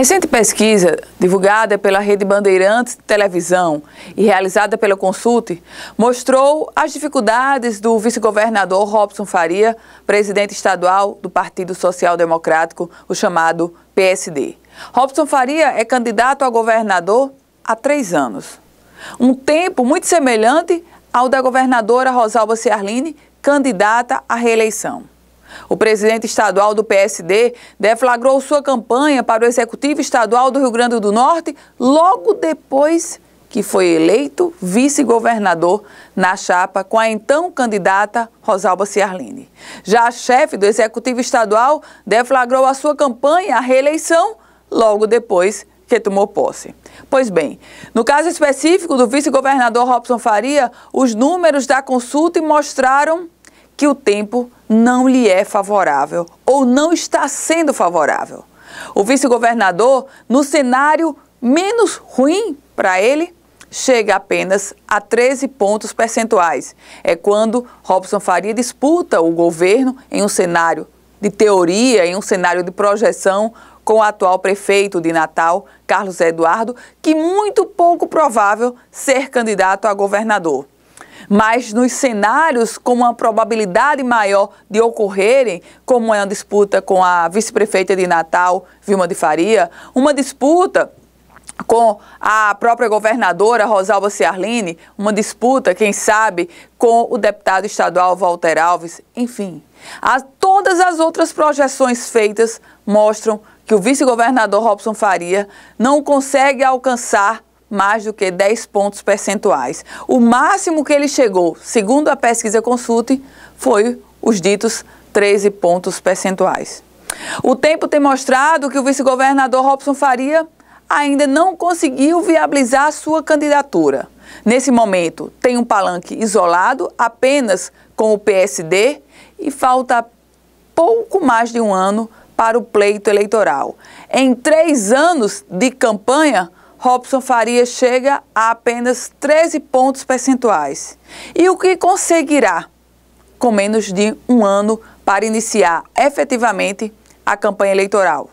Recente pesquisa, divulgada pela Rede Bandeirantes de Televisão e realizada pela Consulte, mostrou as dificuldades do vice-governador Robson Faria, presidente estadual do Partido Social Democrático, o chamado PSD. Robson Faria é candidato a governador há três anos. Um tempo muito semelhante ao da governadora Rosalba Ciarline, candidata à reeleição. O presidente estadual do PSD deflagrou sua campanha para o Executivo Estadual do Rio Grande do Norte logo depois que foi eleito vice-governador na chapa com a então candidata Rosalba Ciarline. Já a chefe do Executivo Estadual deflagrou a sua campanha à reeleição logo depois que tomou posse. Pois bem, no caso específico do vice-governador Robson Faria, os números da consulta mostraram que o tempo não lhe é favorável ou não está sendo favorável. O vice-governador, no cenário menos ruim para ele, chega apenas a 13 pontos percentuais. É quando Robson Faria disputa o governo em um cenário de teoria, em um cenário de projeção com o atual prefeito de Natal, Carlos Eduardo, que muito pouco provável ser candidato a governador mas nos cenários com uma probabilidade maior de ocorrerem, como é uma disputa com a vice-prefeita de Natal, Vilma de Faria, uma disputa com a própria governadora Rosalba Ciarline, uma disputa, quem sabe, com o deputado estadual Walter Alves, enfim. A, todas as outras projeções feitas mostram que o vice-governador Robson Faria não consegue alcançar mais do que 10 pontos percentuais. O máximo que ele chegou, segundo a pesquisa Consulte, foi os ditos 13 pontos percentuais. O tempo tem mostrado que o vice-governador Robson Faria ainda não conseguiu viabilizar sua candidatura. Nesse momento, tem um palanque isolado apenas com o PSD e falta pouco mais de um ano para o pleito eleitoral. Em três anos de campanha, Robson Faria chega a apenas 13 pontos percentuais. E o que conseguirá com menos de um ano para iniciar efetivamente a campanha eleitoral?